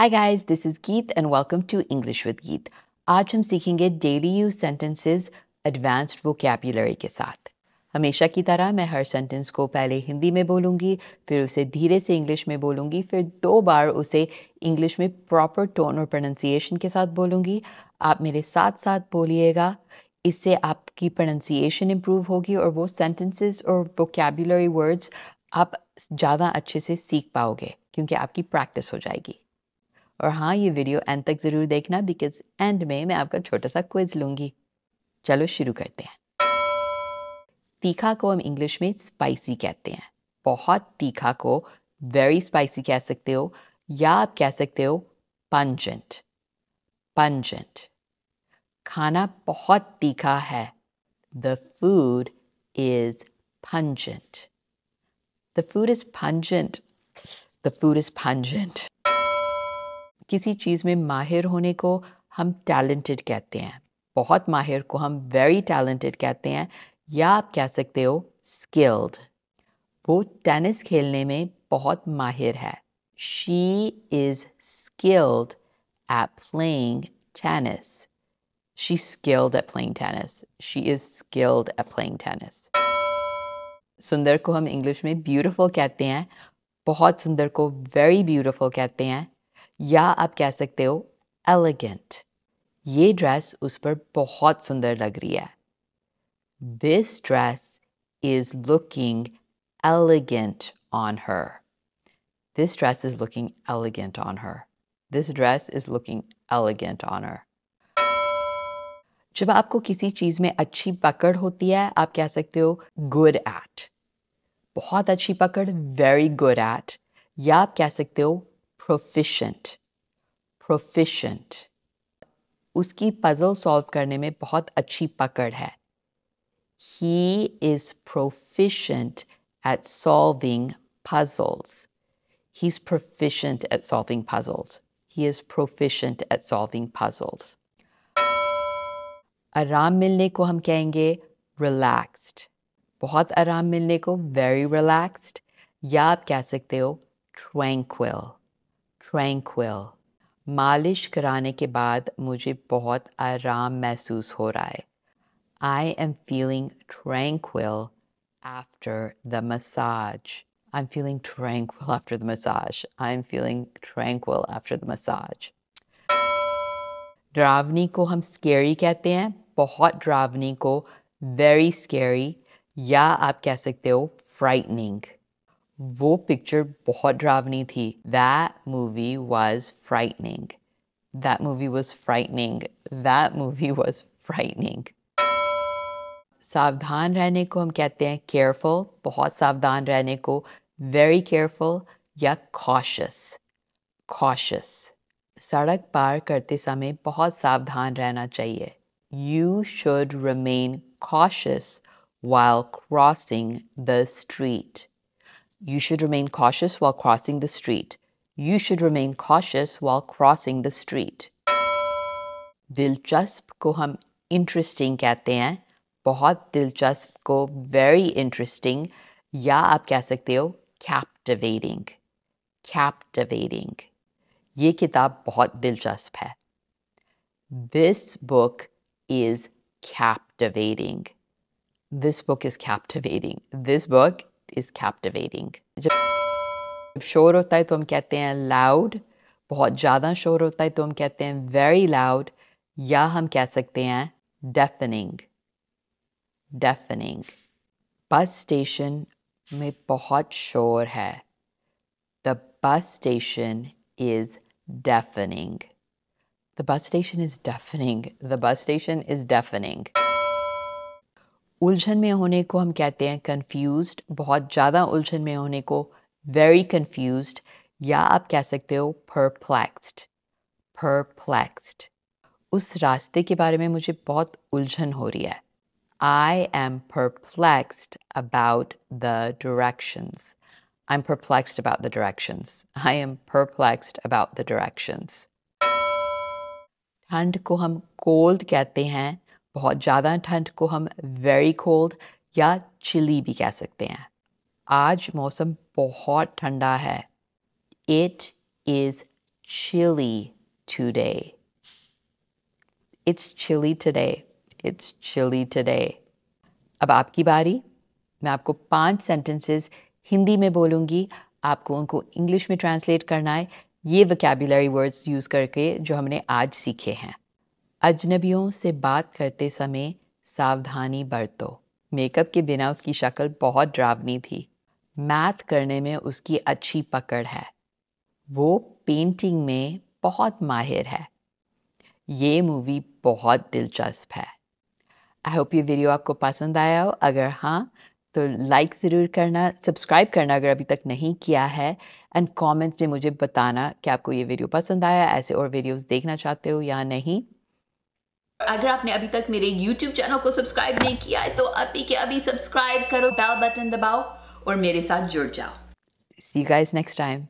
Hi guys, this is Geet and welcome to English with Geet आज हम सीखेंगे daily use sentences advanced vocabulary के साथ हमेशा की तरह मैं हर सेंटेंस को पहले हिंदी में बोलूँगी फिर उसे धीरे से इंग्लिश में बोलूँगी फिर दो बार उसे इंग्लिश में प्रॉपर टोन और प्रोनंसिएशन के साथ बोलूँगी आप मेरे साथ साथ बोलिएगा इससे आपकी प्रोनंसिएशन इम्प्रूव होगी और वो सेंटेंसेस और वोकेबुलरी वर्ड्स आप ज़्यादा अच्छे से सीख पाओगे क्योंकि आपकी प्रैक्टिस हो जाएगी और हाँ ये वीडियो एंड तक ज़रूर देखना बिकॉज एंड में मैं आपका छोटा सा क्विज लूंगी चलो शुरू करते हैं तीखा को हम इंग्लिश में स्पाइसी कहते हैं बहुत तीखा को वेरी स्पाइसी कह सकते हो या आप कह सकते हो पंजेंट पंजेंट खाना बहुत तीखा है the food is pungent. The food is pungent. The food is pungent. किसी चीज़ में माहिर होने को हम टैलेंटेड कहते हैं बहुत माहिर को हम वेरी टैलेंटेड कहते हैं या आप कह सकते हो स्किल्ड वो टेनिस खेलने में बहुत माहिर है she is skilled at playing tennis she skilled at playing tennis she is skilled at playing tennis सुंदर को हम इंग्लिश में ब्यूटिफुल कहते हैं बहुत सुंदर को वेरी ब्यूटिफुल कहते हैं या आप कह सकते हो एलिगेंट ये ड्रेस उस पर बहुत सुंदर लग रही है this dress is looking elegant on her this dress is looking elegant on her this dress is looking elegant on her जब आपको किसी चीज़ में अच्छी पकड़ होती है आप कह सकते हो गुड एट बहुत अच्छी पकड़ वेरी गुड एट या आप कह सकते हो प्रोफिशेंट प्रोफिशेंट उसकी पजल सॉल्व करने में बहुत अच्छी पकड़ है he is proficient at solving puzzles. He's proficient at solving puzzles. He is proficient at solving puzzles. आराम मिलने को हम कहेंगे relaxed. बहुत आराम मिलने को very relaxed. या आप कह सकते हो tranquil. ट्रैंक्विल मालिश कराने के बाद मुझे बहुत आराम महसूस हो रहा है I am feeling tranquil after the massage I am feeling feeling after the massage I am feeling tranquil after the massage ड्रावनी को हम स्केरी कहते हैं बहुत ड्रावनी को वेरी स्केरी या आप कह सकते हो फ्राइटनिंग वो पिक्चर बहुत डरावनी थी that movie was frightening that movie was frightening that movie was frightening सावधान रहने को हम कहते हैं केयरफुल बहुत सावधान रहने को वेरी केयरफुल या कॉशस कॉशस सड़क पार करते समय बहुत सावधान रहना चाहिए you should remain cautious while crossing the street You should remain cautious while crossing the street. You should remain cautious while crossing the street. दिलचस्प ko हम interesting कहते हैं बहुत दिलचस्प को very interesting ya आप कह सकते ho captivating captivating Ye kitab बहुत दिलचस्प hai. This book is captivating. This book is captivating. This book is captivating. जब शोर होता है तो हम कहते हैं loud, बहुत ज़्यादा शोर होता है तो हम कहते हैं very loud, या हम कह सकते हैं deafening, deafening. Bus station में बहुत शोर है The bus station is deafening. The bus station is deafening. The bus station is deafening. उलझन में होने को हम कहते हैं कन्फ्यूज बहुत ज़्यादा उलझन में होने को वेरी कन्फ्यूज या आप कह सकते हो परप्लैक्सड परप्लैक्सड उस रास्ते के बारे में मुझे बहुत उलझन हो रही है I am perplexed about the directions I'm perplexed about the directions. I am perplexed about the directions. ठंड को हम कोल्ड कहते हैं बहुत ज़्यादा ठंड को हम वेरी कोल्ड या चिली भी कह सकते हैं आज मौसम बहुत ठंडा है it is chilly today. It's chilly it's chilly chilly today. अब आपकी बारी मैं आपको पांच सेंटेंसेस हिंदी में बोलूँगी आपको उनको इंग्लिश में ट्रांसलेट करना है ये वकेबुलरी वर्ड्स यूज़ करके जो हमने आज सीखे हैं अजनबियों से बात करते समय सावधानी बरतो मेकअप के बिना उसकी शक्ल बहुत ड्रावनी थी मैथ करने में उसकी अच्छी पकड़ है वो पेंटिंग में बहुत माहिर है ये मूवी बहुत दिलचस्प है आई होप ये वीडियो आपको पसंद आया हो अगर हाँ तो लाइक ज़रूर करना सब्सक्राइब करना अगर अभी तक नहीं किया है एंड कमेंट्स में मुझे बताना कि आपको ये वीडियो पसंद आया ऐसे और वीडियोस देखना चाहते हो या नहीं अगर आपने अभी तक मेरे YouTube चैनल को सब्सक्राइब नहीं किया है तो अभी के अभी सब्सक्राइब करो बेल बटन दबाओ और मेरे साथ जुड़ जाओ सी गाइस नेक्स्ट टाइम